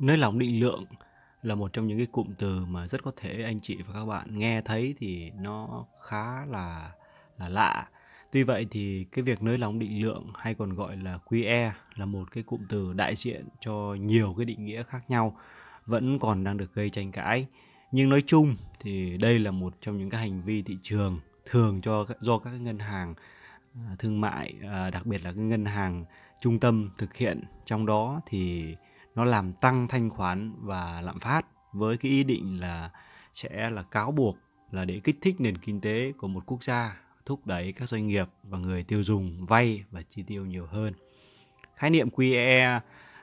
nới lỏng định lượng là một trong những cái cụm từ mà rất có thể anh chị và các bạn nghe thấy thì nó khá là là lạ. Tuy vậy thì cái việc nới lỏng định lượng hay còn gọi là QE là một cái cụm từ đại diện cho nhiều cái định nghĩa khác nhau vẫn còn đang được gây tranh cãi. Nhưng nói chung thì đây là một trong những cái hành vi thị trường thường cho do các ngân hàng à, thương mại à, đặc biệt là cái ngân hàng trung tâm thực hiện trong đó thì nó làm tăng thanh khoản và lạm phát với cái ý định là sẽ là cáo buộc là để kích thích nền kinh tế của một quốc gia thúc đẩy các doanh nghiệp và người tiêu dùng vay và chi tiêu nhiều hơn khái niệm QE e,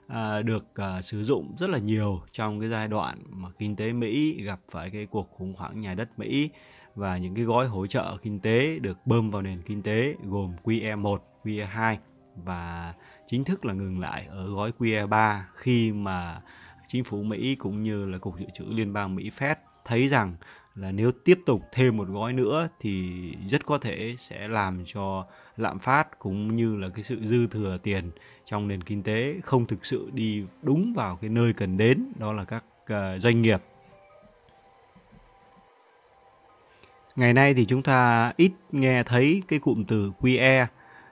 à, được à, sử dụng rất là nhiều trong cái giai đoạn mà kinh tế Mỹ gặp phải cái cuộc khủng hoảng nhà đất Mỹ và những cái gói hỗ trợ kinh tế được bơm vào nền kinh tế gồm QE1, QE2 và chính thức là ngừng lại ở gói QE3 khi mà chính phủ Mỹ cũng như là Cục Dự trữ Liên bang Mỹ Fed thấy rằng là nếu tiếp tục thêm một gói nữa thì rất có thể sẽ làm cho lạm phát cũng như là cái sự dư thừa tiền trong nền kinh tế không thực sự đi đúng vào cái nơi cần đến đó là các ờ, doanh nghiệp ngày nay thì chúng ta ít nghe thấy cái cụm từ QE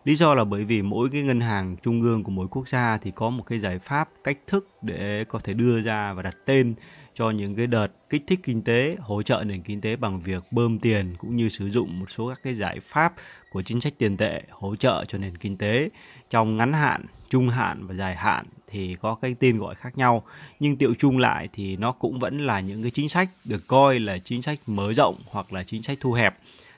Lý do là bởi vì mỗi cái ngân hàng trung ương của mỗi quốc gia thì có một cái giải pháp cách thức để có thể đưa ra và đặt tên cho những cái đợt kích thích kinh tế, hỗ trợ nền kinh tế bằng việc bơm tiền cũng như sử dụng một số các cái giải pháp của chính sách tiền tệ hỗ trợ cho nền kinh tế trong ngắn hạn, trung hạn và dài hạn thì có cái tên gọi khác nhau nhưng tiệu chung lại thì nó cũng vẫn là những cái chính sách được coi là chính sách mở rộng hoặc là chính sách thu hẹp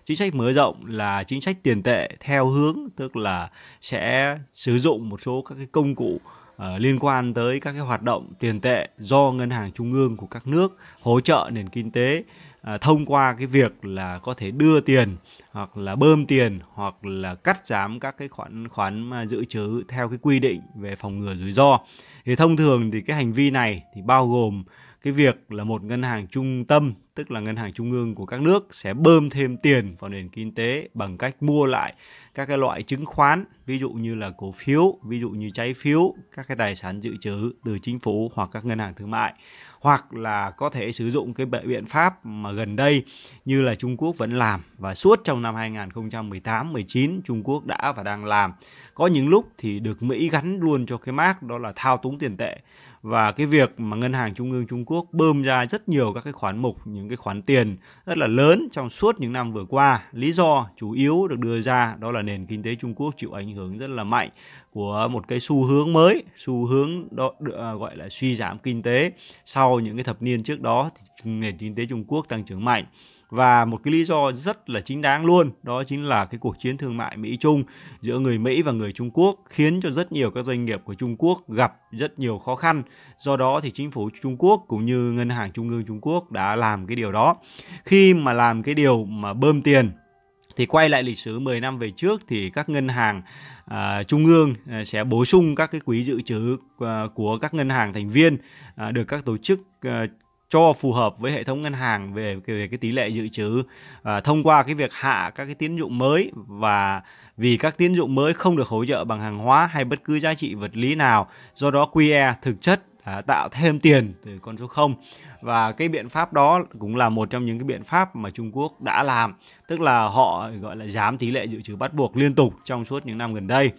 chính sách mở rộng là chính sách tiền tệ theo hướng tức là sẽ sử dụng một số các cái công cụ uh, liên quan tới các cái hoạt động tiền tệ do ngân hàng trung ương của các nước hỗ trợ nền kinh tế À, thông qua cái việc là có thể đưa tiền hoặc là bơm tiền hoặc là cắt giảm các cái khoản khoản mà dự trữ theo cái quy định về phòng ngừa rủi ro thì thông thường thì cái hành vi này thì bao gồm cái việc là một ngân hàng trung tâm tức là ngân hàng trung ương của các nước sẽ bơm thêm tiền vào nền kinh tế bằng cách mua lại các cái loại chứng khoán ví dụ như là cổ phiếu ví dụ như trái phiếu các cái tài sản dự trữ từ chính phủ hoặc các ngân hàng thương mại hoặc là có thể sử dụng cái biện pháp mà gần đây như là Trung Quốc vẫn làm và suốt trong năm 2018 19 Trung Quốc đã và đang làm. Có những lúc thì được Mỹ gắn luôn cho cái mác đó là thao túng tiền tệ và cái việc mà ngân hàng trung ương Trung Quốc bơm ra rất nhiều các cái khoản mục những cái khoản tiền rất là lớn trong suốt những năm vừa qua lý do chủ yếu được đưa ra đó là nền kinh tế Trung Quốc chịu ảnh hưởng rất là mạnh của một cái xu hướng mới xu hướng đó à, gọi là suy giảm kinh tế sau những cái thập niên trước đó thì nền kinh tế Trung Quốc tăng trưởng mạnh và một cái lý do rất là chính đáng luôn đó chính là cái cuộc chiến thương mại Mỹ Trung giữa người Mỹ và người Trung Quốc khiến cho rất nhiều các doanh nghiệp của Trung Quốc gặp rất nhiều khó khăn. Do đó thì chính phủ Trung Quốc cũng như ngân hàng trung ương Trung Quốc đã làm cái điều đó. Khi mà làm cái điều mà bơm tiền thì quay lại lịch sử 10 năm về trước thì các ngân hàng à, trung ương à, sẽ bổ sung các cái quỹ dự trữ à, của các ngân hàng thành viên à, được các tổ chức à, cho phù hợp với hệ thống ngân hàng về về cái tỷ lệ dự trữ à, thông qua cái việc hạ các cái tín dụng mới và vì các tín dụng mới không được hỗ trợ bằng hàng hóa hay bất cứ giá trị vật lý nào do đó QE thực chất à, tạo thêm tiền từ con số 0 và cái biện pháp đó cũng là một trong những cái biện pháp mà Trung Quốc đã làm tức là họ gọi là giảm tỷ lệ dự trữ bắt buộc liên tục trong suốt những năm gần đây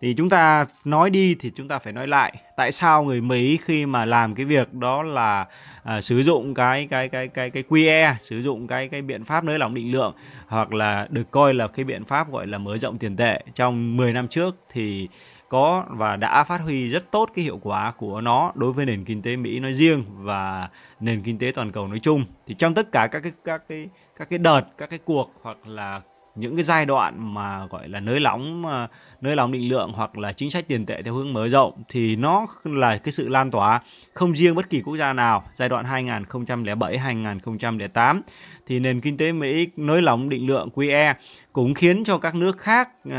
thì chúng ta nói đi thì chúng ta phải nói lại tại sao người Mỹ khi mà làm cái việc đó là à, sử dụng cái cái cái cái cái QE sử dụng cái cái biện pháp nới lỏng định lượng hoặc là được coi là cái biện pháp gọi là mở rộng tiền tệ trong 10 năm trước thì có và đã phát huy rất tốt cái hiệu quả của nó đối với nền kinh tế Mỹ nói riêng và nền kinh tế toàn cầu nói chung thì trong tất cả các cái các cái các cái đợt các cái cuộc hoặc là những cái giai đoạn mà gọi là nới lỏng ờ, nới lỏng định lượng hoặc là chính sách tiền tệ theo hướng mở rộng thì nó là cái sự lan tỏa không riêng bất kỳ quốc gia nào giai đoạn 2007 2008 thì nền kinh tế Mỹ nới lỏng định lượng QE cũng khiến cho các nước khác uh,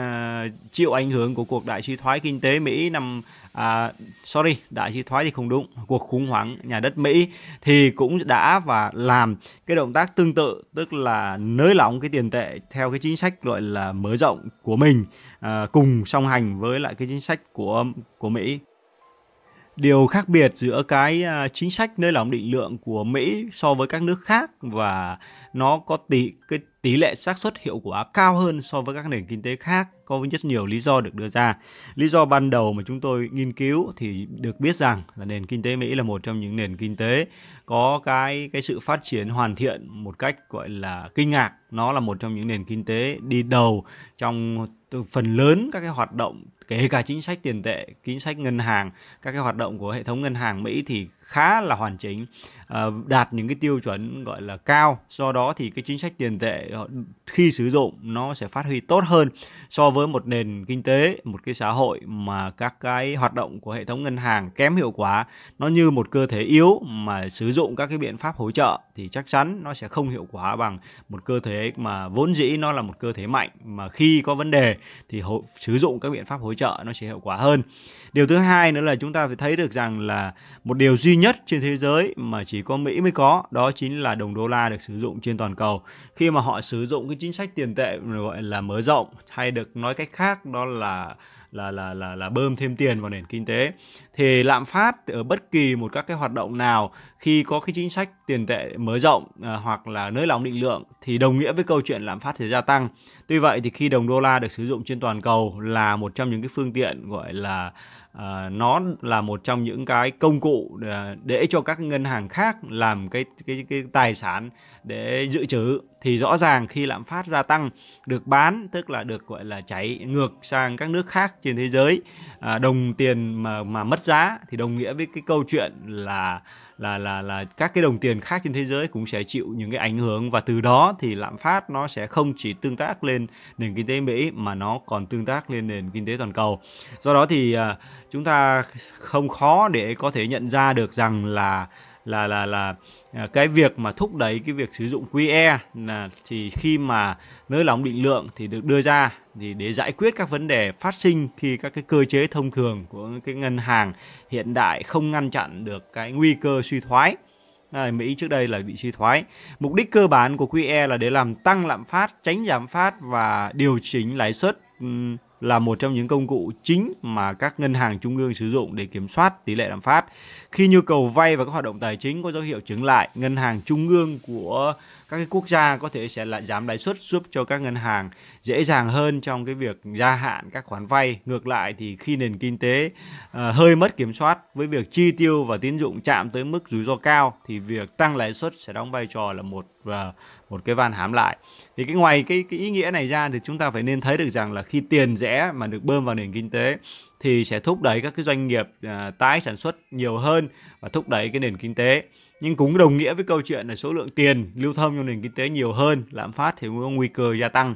chịu ảnh hưởng của cuộc đại suy thoái kinh tế Mỹ năm à, sorry đại suy thoái thì không đúng cuộc khủng hoảng nhà đất Mỹ thì cũng đã và làm cái động tác tương tự tức là nới lỏng cái tiền tệ theo cái chính sách gọi là mở rộng của mình à, cùng song hành với lại cái chính sách của của Mỹ điều khác biệt giữa cái à, chính sách nới lỏng định lượng của Mỹ so với các nước khác và nó có tỷ cái tỷ lệ xác suất hiệu quả cao hơn so với các nền kinh tế khác có rất nhiều lý do được đưa ra. Lý do ban đầu mà chúng tôi nghiên cứu thì được biết rằng là nền kinh tế Mỹ là một trong những nền kinh tế có cái cái sự phát triển hoàn thiện một cách gọi là kinh ngạc. Nó là một trong những nền kinh tế đi đầu trong phần lớn các cái hoạt động kể cả chính sách tiền tệ, chính sách ngân hàng, các cái hoạt động của hệ thống ngân hàng Mỹ thì khá là hoàn chỉnh ờ, đạt những cái tiêu chuẩn gọi là cao do đó thì cái chính sách tiền tệ ờ, khi sử dụng nó sẽ phát huy tốt hơn so với một nền kinh tế một cái xã hội mà các cái hoạt động của hệ thống ngân hàng kém hiệu quả nó như một cơ thể yếu mà sử dụng các cái biện pháp hỗ trợ thì chắc chắn nó sẽ không hiệu quả bằng một cơ thể mà vốn dĩ nó là một cơ thể mạnh mà khi có vấn đề thì hộ, sử dụng các biện pháp hỗ trợ nó sẽ hiệu quả hơn. Điều thứ hai nữa là chúng ta phải thấy được rằng là một điều duy nhất trên thế giới mà chỉ có Mỹ mới có đó chính là đồng đô la được sử dụng trên toàn cầu. Khi mà họ sử dụng cái chính sách tiền tệ gọi là mở rộng hay được nói cách khác đó là là là là là bơm thêm tiền vào nền kinh tế thì lạm phát ở bất kỳ một các cái hoạt động nào khi có cái chính sách tiền tệ mở rộng à, hoặc là nới lỏng định lượng thì đồng nghĩa với câu chuyện lạm phát sẽ gia tăng tuy vậy thì khi đồng đô la được sử dụng trên toàn cầu là một trong những cái phương tiện gọi là Ờ, nó là một trong những cái công cụ ờ, để cho các ngân hàng khác làm cái cái cái tài sản để dự trữ thì rõ ràng khi lạm phát gia tăng được bán tức là được gọi là chảy ngược sang các nước khác trên thế giới à, đồng tiền mà mà mất giá thì đồng nghĩa với cái câu chuyện là là là là các cái đồng tiền khác trên thế giới cũng sẽ chịu những cái ảnh hưởng và từ đó thì lạm phát nó sẽ không chỉ tương tác lên nền kinh tế Mỹ mà nó còn tương tác lên nền kinh tế toàn cầu. Do đó thì à, chúng ta không khó để có thể nhận ra được rằng là là là là à, cái việc mà thúc đẩy cái việc sử dụng QE là thì khi mà nới lỏng định lượng thì được đưa ra thì để giải quyết các vấn đề phát sinh khi các cái cơ chế thông thường của cái ngân hàng hiện đại không ngăn chặn được cái nguy cơ suy thoái Mỹ trước đây là bị suy thoái. Mục đích cơ bản của QE là để làm tăng lạm phát, tránh giảm phát và điều chỉnh lãi suất là một trong những công cụ chính mà các ngân hàng trung ương sử dụng để kiểm soát tỷ lệ lạm phát. Khi nhu cầu vay và các hoạt động tài chính có dấu hiệu chứng lại, ngân hàng trung ương của các cái quốc gia có thể sẽ lại giảm lãi suất giúp cho các ngân hàng dễ dàng hơn trong cái việc gia hạn các khoản vay. Ngược lại thì khi nền kinh tế uh, hơi mất kiểm soát với việc chi tiêu và tín dụng chạm tới mức rủi ro cao thì việc tăng lãi suất sẽ đóng vai trò là một uh, một cái van hãm lại thì cái ngoài cái cái ý nghĩa này ra thì chúng ta phải nên thấy được rằng là khi tiền rẻ mà được bơm vào nền kinh tế thì sẽ thúc đẩy các cái doanh nghiệp à, tái sản xuất nhiều hơn và thúc đẩy cái nền kinh tế nhưng cũng đồng nghĩa với câu chuyện là số lượng tiền lưu thông trong nền kinh tế nhiều hơn lạm phát thì có nguy cơ gia tăng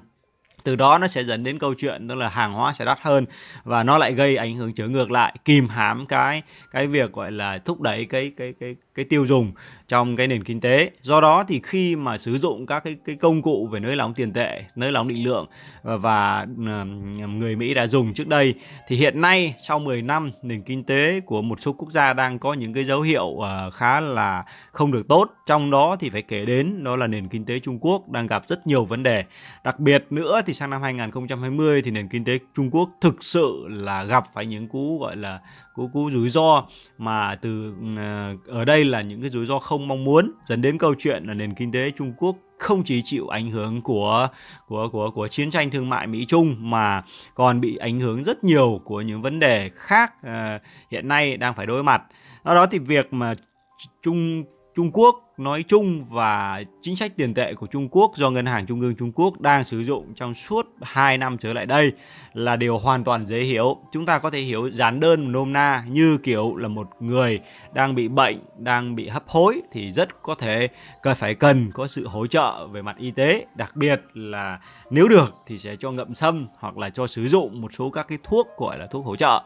từ đó nó sẽ dẫn đến câu chuyện đó là hàng hóa sẽ đắt hơn và nó lại gây ảnh hưởng trở ngược lại kìm hãm cái cái việc gọi là thúc đẩy cái cái cái cái tiêu dùng trong cái nền kinh tế. Do đó thì khi mà sử dụng các cái, cái công cụ về nới lỏng tiền tệ, nới lỏng định lượng và, và người Mỹ đã dùng trước đây thì hiện nay sau 10 năm nền kinh tế của một số quốc gia đang có những cái dấu hiệu uh, khá là không được tốt. Trong đó thì phải kể đến đó là nền kinh tế Trung Quốc đang gặp rất nhiều vấn đề. Đặc biệt nữa thì sang năm 2020 thì nền kinh tế Trung Quốc thực sự là gặp phải những cú gọi là của, của rủi ro mà từ ờ, ở đây là những cái rủi ro không mong muốn dẫn đến câu chuyện là nền kinh tế Trung Quốc không chỉ chịu ảnh hưởng của của của của chiến tranh thương mại Mỹ Trung mà còn bị ảnh hưởng rất nhiều của những vấn đề khác ờ, hiện nay đang phải đối mặt. Do đó thì việc mà Trung Trung Quốc nói chung và chính sách tiền tệ của Trung Quốc do Ngân hàng Trung ương Trung Quốc đang sử dụng trong suốt 2 năm trở lại đây là điều hoàn toàn dễ hiểu. Chúng ta có thể hiểu giản đơn nôm na như kiểu là một người đang bị bệnh, đang bị hấp hối thì rất có thể cần phải cần có sự hỗ trợ về mặt y tế, đặc biệt là nếu được thì sẽ cho ngậm sâm hoặc là cho sử dụng một số các cái thuốc gọi là thuốc hỗ trợ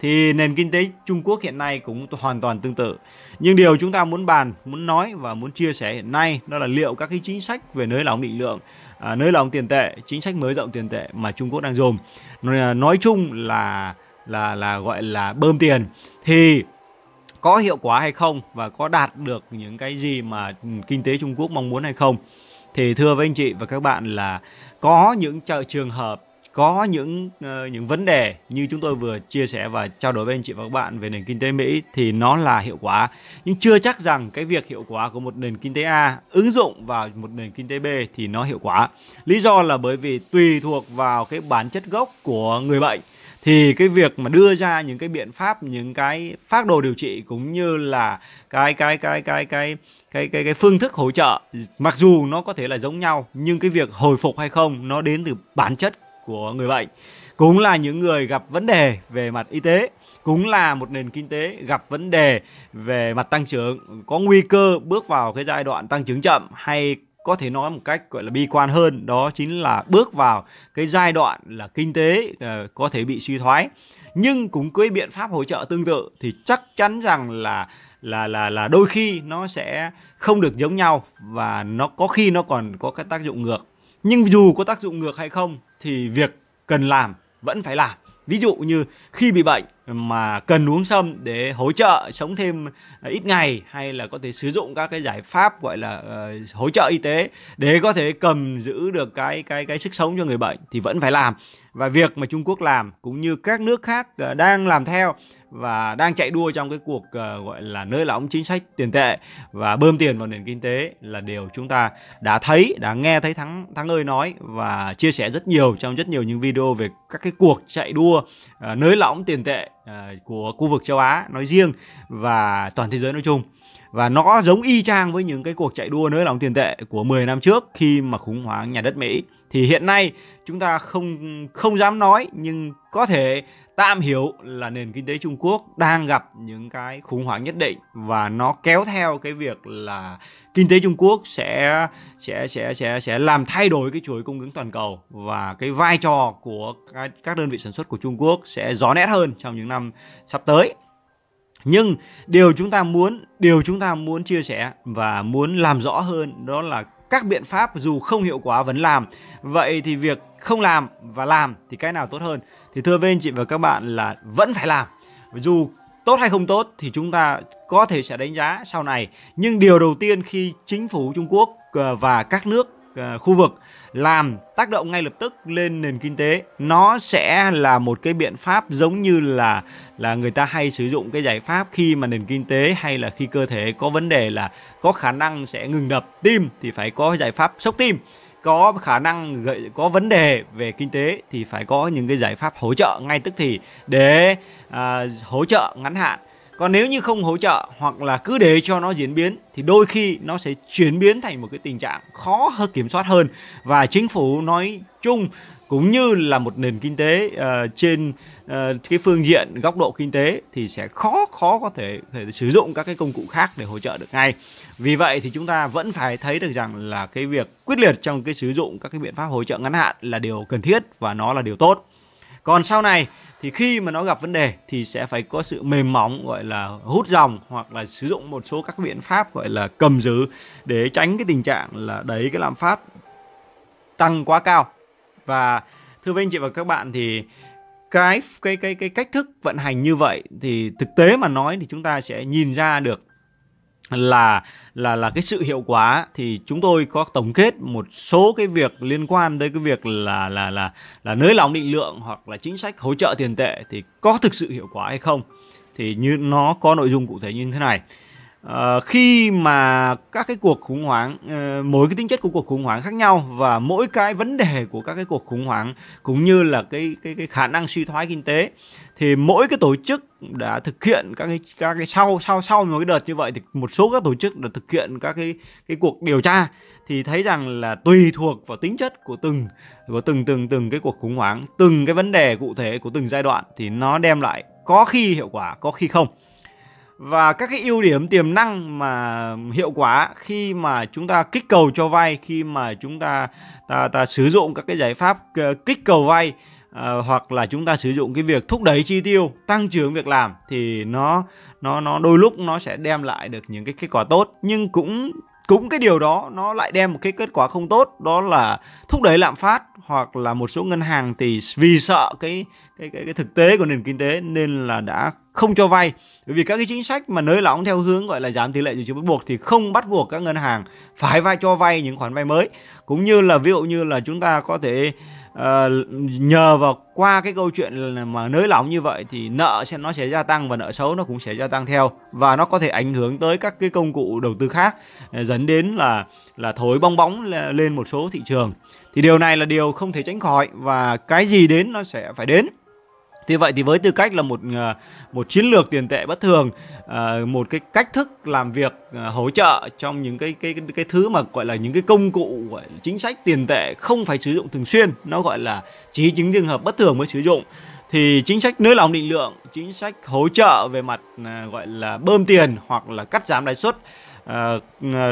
thì nền kinh tế Trung Quốc hiện nay cũng hoàn toàn tương tự. Nhưng điều chúng ta muốn bàn, muốn nói và muốn chia sẻ hiện nay đó là liệu các cái chính sách về nới lỏng định lượng, à, nới lỏng tiền tệ, chính sách mới rộng tiền tệ mà Trung Quốc đang dùng nói à, chung là là là gọi là bơm tiền thì có hiệu quả hay không và có đạt được những cái gì mà kinh tế Trung Quốc mong muốn hay không thì thưa với anh chị và các bạn là có những trường hợp có những uh, những vấn đề như chúng tôi vừa chia sẻ và trao đổi với anh chị và các bạn về nền kinh tế Mỹ thì nó là hiệu quả nhưng chưa chắc rằng cái việc hiệu quả của một nền kinh tế A ứng dụng vào một nền kinh tế B thì nó hiệu quả lý do là bởi vì tùy thuộc vào cái bản chất gốc của người bệnh thì cái việc mà đưa ra những cái biện pháp những cái phác đồ điều trị cũng như là cái cái cái cái cái cái cái cái phương thức hỗ trợ mặc dù nó có thể là giống nhau nhưng cái việc hồi phục hay không nó đến từ bản chất của người bệnh cũng là những người gặp vấn đề về mặt y tế cũng là một nền kinh tế gặp vấn đề về mặt tăng trưởng có nguy cơ bước vào cái giai đoạn tăng trưởng chậm hay có thể nói một cách gọi là bi quan hơn đó chính là bước vào cái giai đoạn là kinh tế ờ, có thể bị suy thoái nhưng cũng với biện pháp hỗ trợ tương tự thì chắc chắn rằng là là là là đôi khi nó sẽ không được giống nhau và nó có khi nó còn có cái tác dụng ngược nhưng dù có tác dụng ngược hay không thì việc cần làm vẫn phải làm ví dụ như khi bị bệnh mà cần uống sâm để hỗ trợ sống thêm à, ít ngày hay là có thể sử dụng các cái giải pháp gọi là uh, hỗ trợ y tế để có thể cầm giữ được cái cái cái sức sống cho người bệnh thì vẫn phải làm và việc mà Trung Quốc làm cũng như các nước khác ờ, đang làm theo và đang chạy đua trong cái cuộc ờ, gọi là nới lỏng chính sách tiền tệ và bơm tiền vào nền kinh tế là điều chúng ta đã thấy đã nghe thấy thắng thắng ơi nói và chia sẻ rất nhiều trong rất nhiều những video về các cái cuộc chạy đua ờ, nới lỏng tiền tệ của khu vực châu Á nói riêng và toàn thế giới nói chung và nó giống y chang với những cái cuộc chạy đua nới lỏng tiền tệ của 10 năm trước khi mà khủng hoảng nhà đất Mỹ thì hiện nay chúng ta không không dám nói nhưng có thể tạm hiểu là nền kinh tế Trung Quốc đang gặp những cái khủng hoảng nhất định và nó kéo theo cái việc là kinh tế Trung Quốc sẽ sẽ sẽ sẽ sẽ làm thay đổi cái chuỗi cung ứng toàn cầu và cái vai trò của các đơn vị sản xuất của Trung Quốc sẽ rõ nét hơn trong những năm sắp tới. Nhưng điều chúng ta muốn, điều chúng ta muốn chia sẻ và muốn làm rõ hơn đó là các biện pháp dù không hiệu quả vẫn làm vậy thì việc không làm và làm thì cái nào tốt hơn thì thưa với anh chị và các bạn là vẫn phải làm dù tốt hay không tốt thì chúng ta có thể sẽ đánh giá sau này nhưng điều đầu tiên khi chính phủ Trung Quốc ờ, và các nước Ờ, khu vực làm tác động ngay lập tức lên nền kinh tế nó sẽ là một cái biện pháp giống như là là người ta hay sử dụng cái giải pháp khi mà nền kinh tế hay là khi cơ thể có vấn đề là có khả năng sẽ ngừng đập tim thì phải có giải pháp sốc tim có khả năng gợi có vấn đề về kinh tế thì phải có những cái giải pháp hỗ trợ ngay tức thì để à, hỗ trợ ngắn hạn còn nếu như không hỗ trợ hoặc là cứ để cho nó diễn biến thì đôi khi nó sẽ chuyển biến thành một cái tình trạng khó hơn kiểm soát hơn và chính phủ nói chung cũng như là một nền kinh tế uh, trên uh, cái phương diện góc độ kinh tế thì sẽ khó khó có thể, thể sử dụng các cái công cụ khác để hỗ trợ được ngay vì vậy thì chúng ta vẫn phải thấy được rằng là cái việc quyết liệt trong cái sử dụng các cái biện pháp hỗ trợ ngắn hạn là điều cần thiết và nó là điều tốt còn sau này thì khi mà nó gặp vấn đề thì sẽ phải có sự mềm mỏng gọi là hút dòng hoặc là sử dụng một số các biện pháp gọi là cầm giữ để tránh cái tình trạng là đẩy cái lạm phát tăng quá cao và thưa với anh chị và các bạn thì cái cái cái cái cách thức vận hành như vậy thì thực tế mà nói thì chúng ta sẽ nhìn ra được là là là cái sự hiệu quả thì chúng tôi có tổng kết một số cái việc liên quan tới cái việc là là là là nới lỏng định lượng hoặc là chính sách hỗ trợ tiền tệ thì có thực sự hiệu quả hay không thì như nó có nội dung cụ thể như thế này Ờ, khi mà các cái cuộc khủng hoảng uh, mỗi cái tính chất của cuộc khủng hoảng khác nhau và mỗi cái vấn đề của các cái cuộc khủng hoảng cũng như là cái cái cái khả năng suy thoái kinh tế thì mỗi cái tổ chức đã thực hiện các cái các cái sau sau sau một cái đợt như vậy thì một số các tổ chức đã thực hiện các cái cái cuộc điều tra thì thấy rằng là tùy thuộc vào tính chất của từng của từng từng từng cái cuộc khủng hoảng từng cái vấn đề cụ thể của từng giai đoạn thì nó đem lại có khi hiệu quả có khi không và các cái ưu điểm tiềm năng mà hiệu quả khi mà chúng ta kích cầu cho vay khi mà chúng ta ta, ta sử dụng các cái giải pháp ờ, kích cầu vay à, hoặc là chúng ta sử dụng cái việc thúc đẩy chi tiêu tăng trưởng việc làm thì nó nó nó đôi lúc nó sẽ đem lại được những cái kết quả tốt nhưng cũng cũng cái điều đó nó lại đem một cái kết quả không tốt đó là thúc đẩy lạm phát hoặc là một số ngân hàng thì vì sợ cái cái, cái cái thực tế của nền kinh tế nên là đã không cho vay bởi vì các cái chính sách mà nới lỏng theo hướng gọi là giảm tỷ lệ dự trữ bắt buộc thì không bắt buộc các ngân hàng phải vay cho vay những khoản vay mới cũng như là ví dụ như là chúng ta có thể uh, nhờ vào qua cái câu chuyện mà nới lỏng như vậy thì nợ sẽ nó sẽ gia tăng và nợ xấu nó cũng sẽ gia tăng theo và nó có thể ảnh hưởng tới các cái công cụ đầu tư khác ờ, dẫn đến là là thổi bong bóng lên một số thị trường thì điều này là điều không thể tránh khỏi và cái gì đến nó sẽ phải đến Tuy vậy thì với tư cách là một ờ, một chiến lược tiền tệ bất thường, ờ, một cái cách thức làm việc ờ, hỗ trợ trong những cái cái cái thứ mà gọi là những cái công cụ chính sách tiền tệ không phải sử dụng thường xuyên, nó gọi là chỉ những trường hợp bất thường mới sử dụng thì chính sách nới lỏng định lượng, chính sách hỗ trợ về mặt gọi là bơm tiền hoặc là cắt giảm lãi suất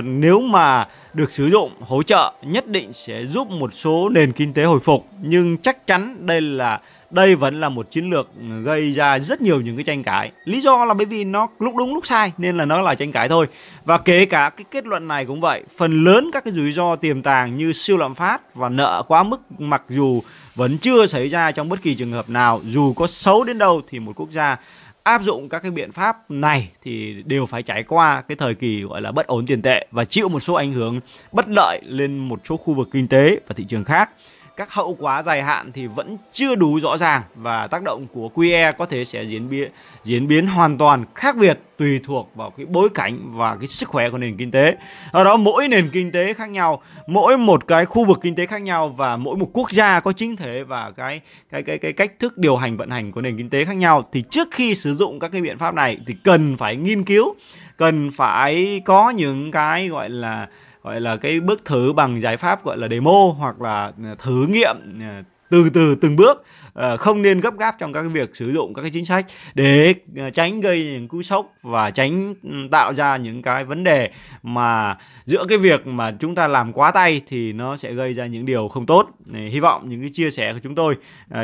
nếu mà được sử dụng hỗ trợ nhất định sẽ giúp một số nền kinh tế hồi phục nhưng chắc chắn đây là đây vẫn là một chiến lược gây ra rất nhiều những cái tranh cãi lý do là bởi vì nó lúc đúng lúc sai nên là nó là tranh cãi thôi và kể cả cái kết luận này cũng vậy phần lớn các cái rủi ro tiềm tàng như siêu lạm phát và nợ quá mức mặc dù vẫn chưa xảy ra trong bất kỳ trường hợp nào dù có xấu đến đâu thì một quốc gia áp dụng các cái biện pháp này thì đều phải trải qua cái thời kỳ gọi là bất ổn tiền tệ và chịu một số ảnh hưởng bất lợi lên một số khu vực kinh tế và thị trường khác các hậu quả dài hạn thì vẫn chưa đủ rõ ràng và tác động của QE có thể sẽ diễn biến diễn biến hoàn toàn khác biệt tùy thuộc vào cái bối cảnh và cái sức khỏe của nền kinh tế. ở đó mỗi nền kinh tế khác nhau, mỗi một cái khu vực kinh tế khác nhau và mỗi một quốc gia có chính thể và cái cái cái cái cách thức điều hành vận hành của nền kinh tế khác nhau thì trước khi sử dụng các cái biện pháp này thì cần phải nghiên cứu, cần phải có những cái gọi là gọi là cái bước thử bằng giải pháp gọi là demo hoặc là à, thử nghiệm à, từ từ từng bước à, không nên gấp gáp trong các việc sử dụng các cái chính sách để tránh gây những cú sốc và tránh ừ, tạo ra những cái vấn đề mà giữa cái việc mà chúng ta làm quá tay thì nó sẽ gây ra những điều không tốt hy vọng những cái chia sẻ của chúng tôi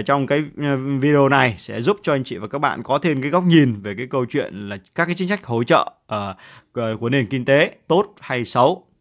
trong cái video này sẽ giúp cho anh chị và các bạn có thêm cái góc nhìn về cái câu chuyện là các cái chính sách hỗ trợ của nền kinh tế tốt hay xấu